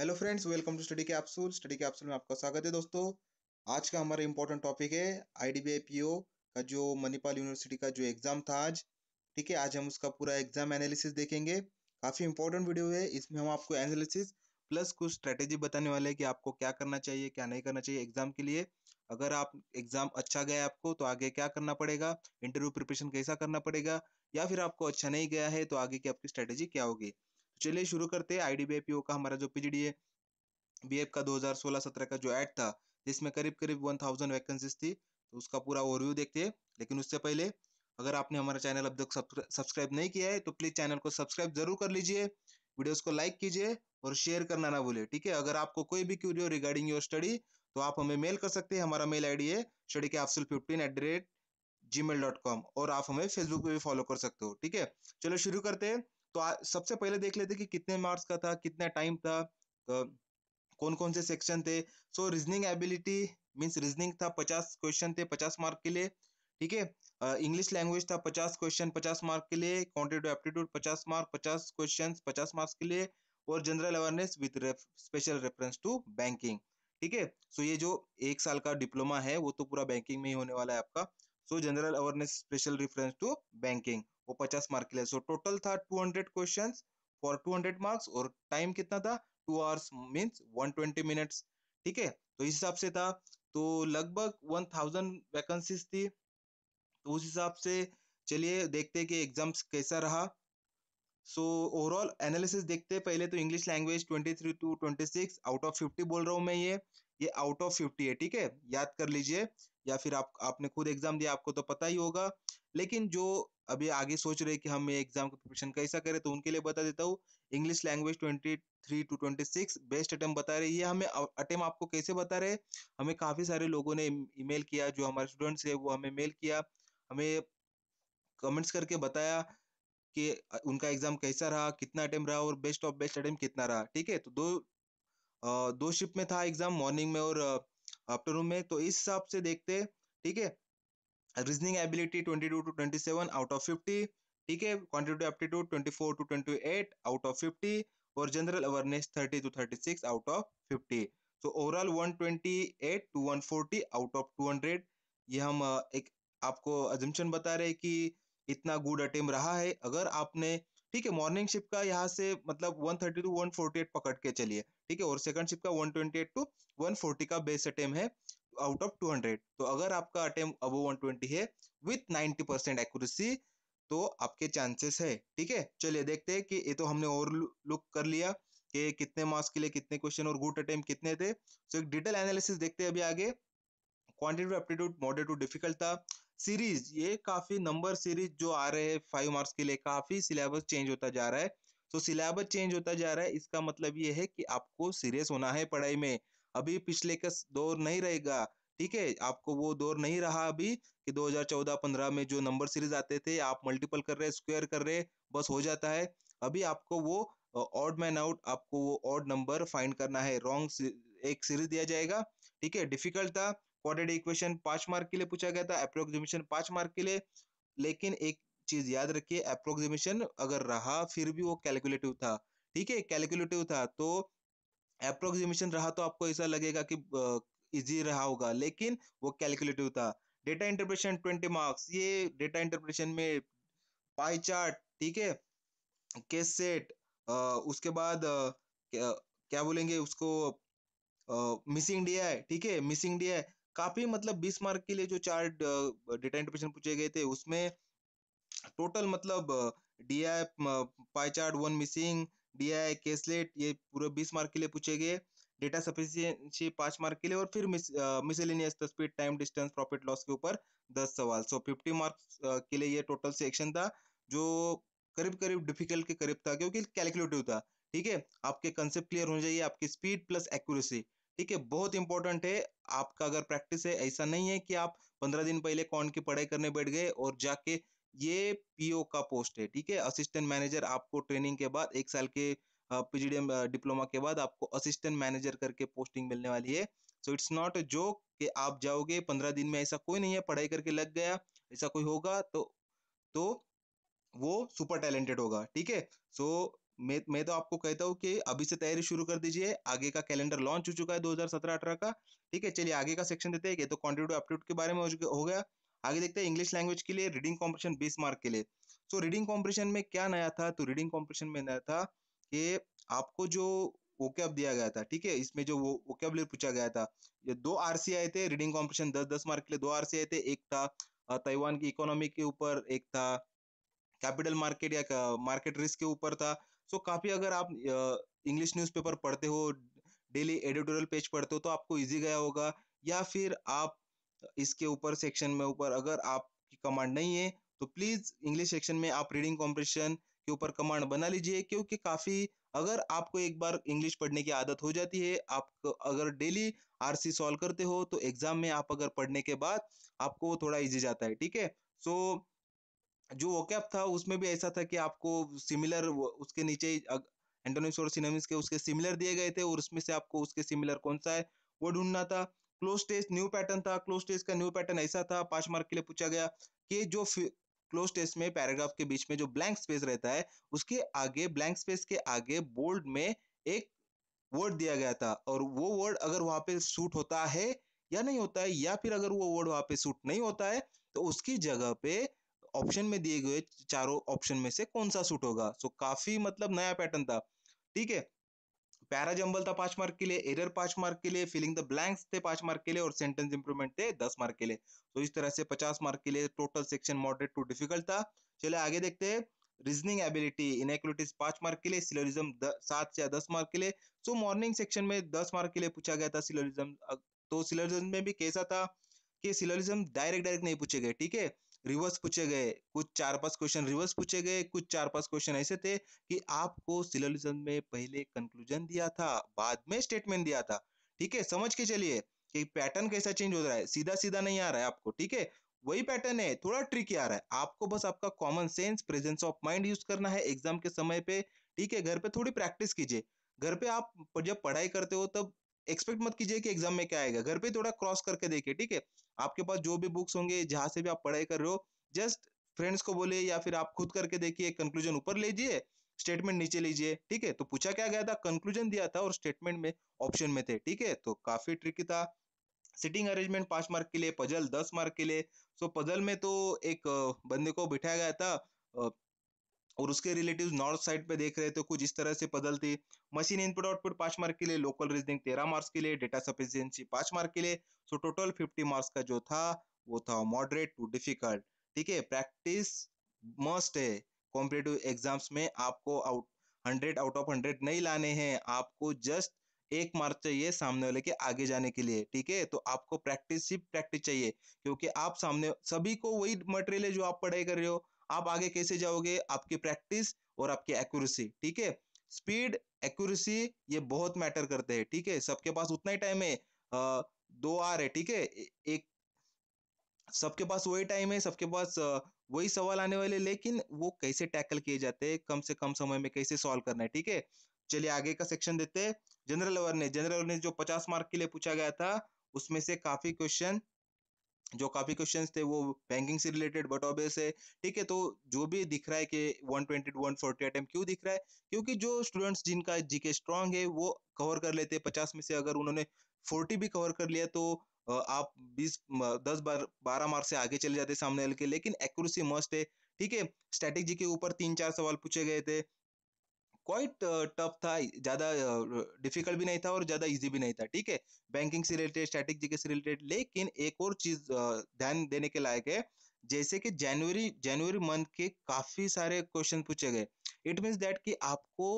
hello friends welcome to study capsule study capsule में आपका स्वागत है दोस्तों आज का हमारा इंपॉर्टेंट टॉपिक है आई डी का जो मणिपाल यूनिवर्सिटी का जो एग्ज़ाम था आज ठीक है आज हम उसका पूरा एग्जाम एनालिसिस देखेंगे काफ़ी इंपॉर्टेंट वीडियो है इसमें हम आपको एनालिसिस प्लस कुछ स्ट्रैटेजी बताने वाले हैं कि आपको क्या करना चाहिए क्या नहीं करना चाहिए एग्जाम के लिए अगर आप एग्जाम अच्छा गया आपको तो आगे क्या करना पड़ेगा इंटरव्यू प्रिपरेशन कैसा करना पड़ेगा या फिर आपको अच्छा नहीं गया है तो आगे की आपकी स्ट्रैटेजी क्या होगी तो चलिए शुरू करते हैं आई का हमारा जो पी बी का 2016-17 का जो ऐड था जिसमें करीब करीब 1000 वैकेंसीज थी तो उसका पूरा ओवरव्यू देखते हैं लेकिन उससे पहले अगर आपने हमारा चैनल अब तक सब्सक्राइब नहीं किया है तो प्लीज़ चैनल को सब्सक्राइब जरूर कर लीजिए वीडियोस को लाइक कीजिए और शेयर करना ना भूले ठीक है अगर आपको कोई भी क्यूरियो रिगार्डिंग योर स्टडी तो आप हमें मेल कर सकते हैं हमारा मेल आई है स्टडी के fifteen rate G mail dot com और आप हमें फेसबुक पे भी फॉलो कर सकते हो ठीक है चलो शुरू करते हैं तो आ, सबसे पहले देख लेते कि कितने मार्क्स का था कितना टाइम था तो कौन कौन से सेक्शन थे so reasoning ability means reasoning था पचास क्वेश्चन थे पचास मार्क के लिए ठीक है इंग्लिश लैंग्वेज था पचास क्वेश्चन पचास मार्क के लिए क्वान्टिटिव एप्टीट्यूड पचास मार्क पचास क्वेश्चन पचास मार्क्स के लिए और general awareness with special reference to banking ठीक है सो ये जो एक साल का डिप्लोमा है वो तो पूरा बैंकिंग में ही होने वाला है आपका so general awareness special reference to banking वो पचास मार्क के लिए सो टोटल था two hundred question for two hundred marks और टाइम कितना था two hours means one twenty minutes ठीक है तो इस हिसाब से था तो लगभग वन थाउजेंड वैकेंसीज थी तो उस हिसाब से चलिए देखते कि एग्जाम्स कैसा रहा सो ओवरऑल एनालिसिस देखते पहले तो English language twenty three to twenty six out of fifty बोल रहा हूँ मैं ये ये आउट ऑफ फिफ्टी है ठीक है याद कर लीजिए या फिर आप आपने खुद एग्जाम दिया आपको तो पता ही होगा लेकिन जो अभी आगे सोच रहे कि हम ये एग्जाम का प्रिपरेशन कैसा करें तो उनके लिए बता देता हूँ English language twenty three to twenty six best attempt बता रही है हमें अटैम्प आपको कैसे बता रहे हमें काफ़ी सारे लोगों ने ईमेल किया जो हमारे स्टूडेंट्स है वो हमें मेल किया हमें कमेंट्स करके बताया कि उनका एग्जाम कैसा रहा कितना अटैम्प रहा और बेस्ट ऑफ बेस्ट अटैम्प कितना रहा ठीक है तो दो दो शिफ्ट में था एग्जाम मॉर्निंग में और आफ्टरनून में तो इस हिसाब से देखते ठीक है reasoning ability 22 to to 27 out of 50 ठीक है quantitative aptitude 24 to 28 out of 50 और general awareness 30 to 36 out of 50 तो ओवरऑल 128 टू 140 आउट ऑफ 200 ये हम एक आपको अजम्पन बता रहे हैं कि इतना गुड अटेम्प रहा है अगर आपने ठीक है मॉर्निंग शिफ्ट का यहाँ से मतलब 130 टू 148 पकड़ के चलिए ठीक है और सेकंड शिफ्ट का 128 टू 140 का बेस अटेम्प है आउट ऑफ 200 तो अगर आपका अटेम्प्ट अबो 120 है विथ 90 परसेंट एक्यूरेसी तो आपके चांसेस है ठीक है चलिए देखते हैं कि ये तो हमने और लुक कर लिया कि कितने मार्क्स के लिए कितने क्वेश्चन और गुड अटेम्प कितने थे सो एक डिटेल एनालिसिस देखते हैं अभी आगे quantity aptitude moderate to difficult था सीरीज ये काफ़ी नंबर सीरीज जो आ रहे हैं फाइव मार्क्स के लिए काफ़ी सिलेबस चेंज होता जा रहा है तो सिलेबस चेंज होता जा रहा है इसका मतलब ये है कि आपको सीरियस होना है पढ़ाई में अभी पिछले का दौर नहीं रहेगा ठीक है आपको वो दौर नहीं रहा अभी कि 2014-15 में जो नंबर सीरीज आते थे आप मल्टीपल कर रहे स्क्वायर कर रहे बस हो जाता है अभी आपको वो ऑड मैन आउट आपको वो ऑड नंबर फाइंड करना है रॉन्ग एक सीरीज दिया जाएगा ठीक है डिफिकल्ट था क्वार इक्वेशन पांच मार्क के लिए पूछा गया था अप्रोक्सिमेशन पांच मार्क के लिए लेकिन एक चीज याद रखिए अप्रोक्सिमेशन अगर रहा फिर भी वो कैलकुलेटिव था ठीक है कैलकुलेटिव था तो अप्रोक्सीमेशन रहा तो आपको ऐसा लगेगा कि इजी रहा होगा लेकिन वो कैलकुलेटिव था डेटा इंटरप्रेशन ट्वेंटी मार्क्स ये डेटा इंटरप्रेशन में पाई चार्ट ठीक है केस सेट उसके बाद आ, क्या, क्या बोलेंगे उसको मिसिंग डी आई ठीक है मिसिंग डी आई काफी मतलब बीस मार्क के लिए जो चार डेटा इंटरप्रेशन पूछे गए थे उसमें टोटल मतलब D I pie chart one missing दिया आई केसलेट ये पूरे बीस मार्क के लिए पूछे गए डेटा सफिशियंसी पाँच मार्क के लिए और फिर miscellaneous the speed time distance profit loss के ऊपर दस सवाल सो फिफ्टी मार्क्स के लिए ये टोटल सेक्शन था जो करीब करीब डिफिकल्ट के करीब था क्योंकि कैलकुलेटिव था ठीक है आपके कंसेप्ट क्लियर होने चाहिए आपकी स्पीड प्लस एक्यूरेसी ठीक है बहुत इंपॉर्टेंट है आपका अगर प्रैक्टिस है ऐसा नहीं है कि आप पंद्रह दिन पहले कौन की पढ़ाई करने बैठ गए और जाके ये पीओ का पोस्ट है ठीक है असिस्टेंट मैनेजर आपको ट्रेनिंग के बाद एक साल के पीजीडीएम डिप्लोमा के बाद आपको असिस्टेंट मैनेजर करके पोस्टिंग मिलने वाली है so it's not a joke कि आप जाओगे पंद्रह दिन में ऐसा कोई नहीं है पढ़ाई करके लग गया ऐसा कोई होगा तो तो वो सुपर टैलेंटेड होगा ठीक है सो मैं मैं तो आपको कहता हूँ कि अभी से तैयारी शुरू कर दीजिए आगे का कैलेंडर लॉन्च हो चुका है 2017-18 का ठीक है चलिए आगे का सेक्शन देते हैं ये तो कॉन्ट्रीब्यूट अपट्यूट के बारे में हो गया आगे देखते हैं इंग्लिश लैंग्वेज के लिए रीडिंग कॉम्पिटिशन बीस मार्क के लिए सो रीडिंग कॉम्पिटिशन में क्या नया था तो रीडिंग कॉम्पिटिशन में नया था कि आपको जो वोकेब दिया गया था ठीक है इसमें जो वो वोकेबलरी पूछा गया था ये दो आरसी आए थे रीडिंग कॉम्पिटिशन दस दस मार्क के लिए दो आरसी आए थे एक था ताइवान की इकोनॉमी के ऊपर एक था कैपिटल मार्केट या मार्केट रिस्क के ऊपर था सो so, काफी अगर आप इंग्लिश न्यूज़पेपर पढ़ते हो डेली एडिटोरियल पेज पढ़ते हो तो आपको इजी गया होगा या फिर आप इसके ऊपर सेक्शन में ऊपर अगर आपकी कमांड नहीं है तो प्लीज़ इंग्लिश सेक्शन में आप रीडिंग कॉम्प्रेशन के ऊपर कमांड बना लीजिए क्योंकि काफ़ी अगर आपको एक बार इंग्लिश पढ़ने की आदत हो जाती है आप अगर डेली आरसी सॉल्व करते हो तो एग्ज़ाम में आप अगर पढ़ने के बाद आपको वो थोड़ा इजी जाता है ठीक है सो जो वोकैप था उसमें भी ऐसा था कि आपको सिमिलर उसके नीचे एंटोनिक्स और सिनोनिम्स के उसके सिमिलर दिए गए थे और उसमें से आपको उसके सिमिलर कौन सा है वो ढूंढना था क्लोज टेस्ट न्यू पैटर्न था क्लोज टेस्ट का न्यू पैटर्न ऐसा था पांच मार्क के लिए पूछा गया कि जो क्लोज टेस्ट में पैराग्राफ के बीच में जो ब्लैंक स्पेस रहता है उसके आगे ब्लैंक स्पेस के आगे बोल्ड में एक वर्ड दिया गया था और वो वर्ड अगर वहां पे सूट होता है या नहीं होता है या फिर अगर वो वर्ड वहां पे सूट नहीं होता है तो उसकी जगह पे ऑप्शन में दिए गए चारों ऑप्शन में से कौन सा सूट होगा सो काफी मतलब नया पैटर्न था ठीक है पैराजम्बल था पांच मार्क के लिए एरर पांच मार्क के लिए फिलिंग द ब्लैंक्स थे पांच मार्क के लिए और सेंटेंस इंप्रूवमेंट थे दस मार्क के लिए तो इस तरह से पचास मार्क के लिए total section moderate to difficult था चले आगे देखते हैं रीजनिंग एबिलिटी इनएक्लिटीज पांच मार्क के लिए सिलोरिज्म सात या दस मार्क के लिए सो मॉर्निंग सेक्शन में दस मार्क के लिए पूछा गया था सिलोरिज्म तो सिलोरिज्म में भी कैसा था कि सिलोरिज्म डायरेक्ट डायरेक्ट नहीं पूछे गए ठीक है रिवर्स पूछे गए कुछ चार पांच क्वेश्चन रिवर्स पूछे गए कुछ चार पांच क्वेश्चन ऐसे थे कि आपको सिलोलिज्म में पहले कंक्लूजन दिया था बाद में स्टेटमेंट दिया था ठीक है समझ के चलिए कि पैटर्न कैसा चेंज हो रहा है सीधा सीधा नहीं आ रहा है आपको ठीक है वही पैटर्न है थोड़ा ट्रिकी आ रहा है आपको बस आपका common sense presence of mind use करना है एग्जाम के समय पे ठीक है घर पे थोड़ी प्रैक्टिस कीजिए घर पे आप जब पढ़ाई करते हो तब एक्सपेक्ट मत कीजिए कि एग्जाम में क्या आएगा घर पे थोड़ा क्रॉस करके देखिए ठीक है आपके पास जो भी बुक्स होंगे जहां से भी आप पढ़ाई कर रहे हो जस्ट फ्रेंड्स को बोले या फिर आप खुद करके देखिए कंक्लूजन ऊपर लीजिए स्टेटमेंट नीचे लीजिए ठीक है तो पूछा क्या गया था कंक्लूजन दिया था और स्टेटमेंट में ऑप्शन में थे ठीक है तो काफी ट्रिक था सिटिंग अरेंजमेंट पांच मार्क के लिए पजल दस मार्क के लिए सो पजल में तो एक बंदे को बिठाया गया था और उसके रिलेटिव नॉर्थ साइड पे देख रहे तो कुछ इस तरह से बदलते मशीन इनपुट आउटपुट पांच मार्क के लिए लोकल रीजनिंग तेरह मार्क्स के लिए डेटा सफिशियंसी पांच मार्क के लिए सो टोटल फिफ्टी मार्क्स का जो था वो था मॉडरेट टू डिफिकल्ट ठीक है प्रैक्टिस मस्ट है कॉम्पिटेटिव एग्जाम्स में आपको out hundred out of hundred नहीं लाने हैं आपको जस्ट एक मार्क चाहिए सामने वाले के आगे जाने के लिए ठीक है तो आपको प्रैक्टिस सिर्फ प्रैक्टिस चाहिए क्योंकि आप सामने सभी को वही मटेरियल है जो आप पढ़ाई कर रहे हो आप आगे कैसे जाओगे आपकी प्रैक्टिस और आपकी एक्यूरेसी ठीक है स्पीड एक्यूरेसी ये बहुत मैटर करते हैं ठीक है सबके पास उतना ही टाइम है आ, दो आर है ठीक है एक सबके पास वही टाइम है सबके पास वही सवाल आने वाले लेकिन वो कैसे टैकल किए जाते हैं कम से कम समय में कैसे सॉल्व करना है ठीक है चलिए आगे का सेक्शन देते हैं जनरल अवेयरनेस जनरल अवेयरनेस जो पचास मार्क के लिए पूछा गया था उसमें से काफी क्वेश्चन जो काफ़ी क्वेश्चन थे वो बैंकिंग से रिलेटेड बट ऑबियस है ठीक है तो जो भी दिख रहा है कि 120 140 अटेम्प्ट क्यों दिख रहा है क्योंकि जो स्टूडेंट्स जिनका जीके स्ट्रांग है वो कवर कर लेते हैं पचास में से अगर उन्होंने फोर्टी भी कवर कर लिया तो आप बीस दस बार बारह मार्क से आगे चले जाते सामने वाले के लेकिन एक्यूरेसी मस्ट है ठीक है स्टैटिक जी के ऊपर तीन चार सवाल पूछे गए थे क्वाइट टफ uh, था ज़्यादा डिफिकल्ट uh, भी नहीं था और ज़्यादा इजी भी नहीं था ठीक है बैंकिंग से रिलेटेड स्टैटिक जीके से रिलेटेड लेकिन एक और चीज़ uh, ध्यान देने के लायक है जैसे कि जनवरी जनवरी मंथ के काफ़ी सारे क्वेश्चन पूछे गए इट मीन्स दैट कि आपको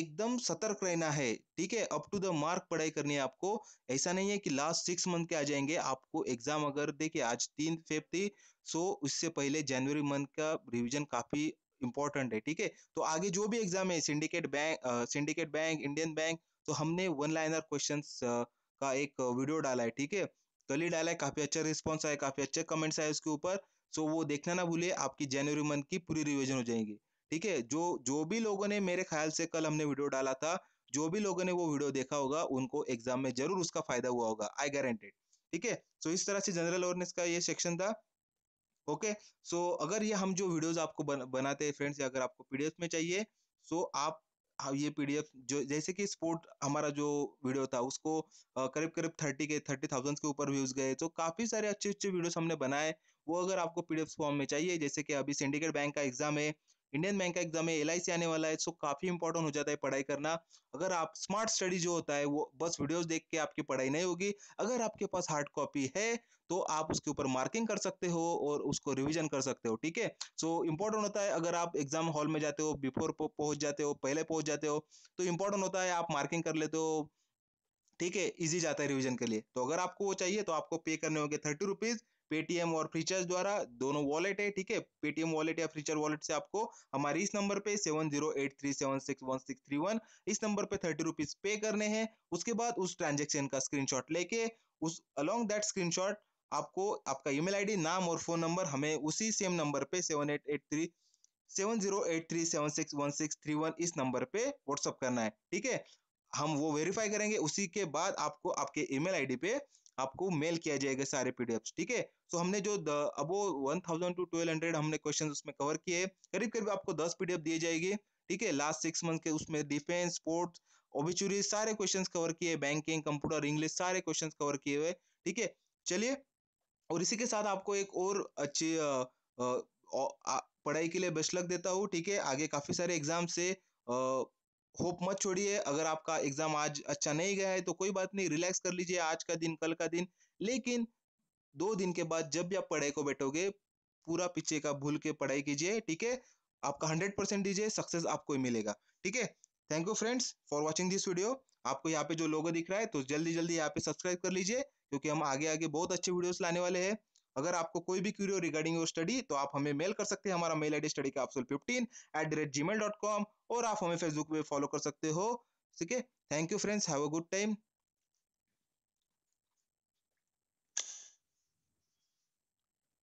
एकदम सतर्क रहना है ठीक है अप टू द मार्क पढ़ाई करनी है आपको ऐसा नहीं है कि लास्ट सिक्स मंथ के आ जाएंगे आपको एग्जाम अगर देखिए आज तीन फेफ थी सो उससे पहले जनवरी मंथ का रिवीजन काफ़ी इंपॉर्टेंट है ठीक है तो आगे जो भी एग्जाम है syndicate bank syndicate bank Indian bank तो हमने वन लाइनर क्वेश्चन का एक वीडियो डाला है ठीक है कल ही डाला है काफ़ी अच्छा रिस्पॉन्स आया काफ़ी अच्छे कमेंट्स आए उसके ऊपर सो वो देखना ना भूलिए आपकी जनवरी मंथ की पूरी रिविजन हो जाएगी ठीक है जो जो भी लोगों ने मेरे ख्याल से कल हमने वीडियो डाला था जो भी लोगों ने वो वीडियो देखा होगा उनको एग्जाम में जरूर उसका फायदा हुआ होगा आई गारंटेड ठीक है सो इस तरह से जनरल अवेयरनेस का ये सेक्शन था ओके सो so, अगर ये हम जो वीडियोस आपको बन, बनाते हैं फ्रेंड्स अगर आपको पीडीएफ में चाहिए सो आप ये पीडीएफ जो जैसे कि स्पोर्ट हमारा जो वीडियो था उसको करीब करीब थर्टी के थर्टी थाउजेंड के ऊपर व्यूज गए तो काफ़ी सारे अच्छे अच्छे वीडियोस हमने बनाए वो अगर आपको पीडीएफ फॉर्म में चाहिए जैसे कि अभी सिंडिकेट बैंक का एग्जाम है इंडियन बैंक का एग्जाम है एल आने वाला है सो काफी इंपॉर्टेंट हो जाता है पढ़ाई करना अगर आप स्मार्ट स्टडी जो होता है वो बस वीडियो देख के आपकी पढ़ाई नहीं होगी अगर आपके पास हार्ड कॉपी है तो आप उसके ऊपर मार्किंग कर सकते हो और उसको रिविजन कर सकते हो ठीक है सो इंपॉर्टेंट होता है अगर आप एग्जाम हॉल में जाते हो बिफोर पहुंच जाते हो पहले पहुंच जाते हो तो इंपॉर्टेंट होता है आप मार्किंग कर लेते हो ठीक है इजी जाता है रिवीजन के लिए तो अगर आपको वो चाहिए तो आपको पे करने होंगे थर्टी रुपीज पेटीएम और फ्रीचार्ज द्वारा दोनों वॉलेट है ठीक है पेटीएम वॉलेट या फ्रीचार्ज वॉलेट से आपको हमारे इस नंबर पे seven zero eight three seven six one six three one इस नंबर पे थर्टी रुपीज पे करने हैं उसके बाद उस ट्रांजेक्शन का स्क्रीनशॉट लेके उस अलॉन्ग दैट स्क्रीनशॉट आपको आपका ईमेल आईडी नाम और फोन नंबर हमें उसी सेम नंबर पे seven eight eight three seven zero eight three seven six one six three one इस नंबर पे व्हाट्सअप करना है ठीक है हम वो वेरीफाई करेंगे उसी के बाद आपको आपके ईमेल आईडी पे आपको मेल किया जाएगा सारे पीडीएफ ठीक है सो हमने जो अब वो one thousand two twelve hundred हमने क्वेश्चन उसमें कवर किए करीब करीब आपको दस पीडीएफ दिए जाएंगे ठीक है लास्ट सिक्स मंथ के उसमें डिफेंस स्पोर्ट्स ओबिचुरी सारे क्वेश्चन कवर किए बैंकिंग कंप्यूटर इंग्लिश सारे क्वेश्चन कवर किए हुए ठीक है चलिए और इसी के साथ आपको एक और अच्छी पढ़ाई के लिए बेस्ट लक देता हूँ ठीक है आगे काफ़ी सारे एग्जाम से होप मत छोड़िए अगर आपका एग्जाम आज अच्छा नहीं गया है तो कोई बात नहीं रिलैक्स कर लीजिए आज का दिन कल का दिन लेकिन दो दिन के बाद जब भी आप पढ़ाई को बैठोगे पूरा पीछे का भूल के पढ़ाई कीजिए ठीक है आपका हंड्रेड परसेंट दीजिए सक्सेस आपको ही मिलेगा ठीक है thank you friends for watching this video आपको यहाँ पे जो लोगो दिख रहा है तो जल्दी जल्दी यहाँ पे सब्सक्राइब कर लीजिए क्योंकि हम आगे आगे बहुत अच्छे वीडियोस लाने वाले हैं अगर आपको कोई भी क्यूरियो रिगार्डिंग योर स्टडी तो आप हमें मेल कर सकते हैं हमारा मेल आई स्टडी का fifteen at the rate G mail dot com और आप हमें फेसबुक पे फॉलो कर सकते हो ठीक है thank you friends have a good time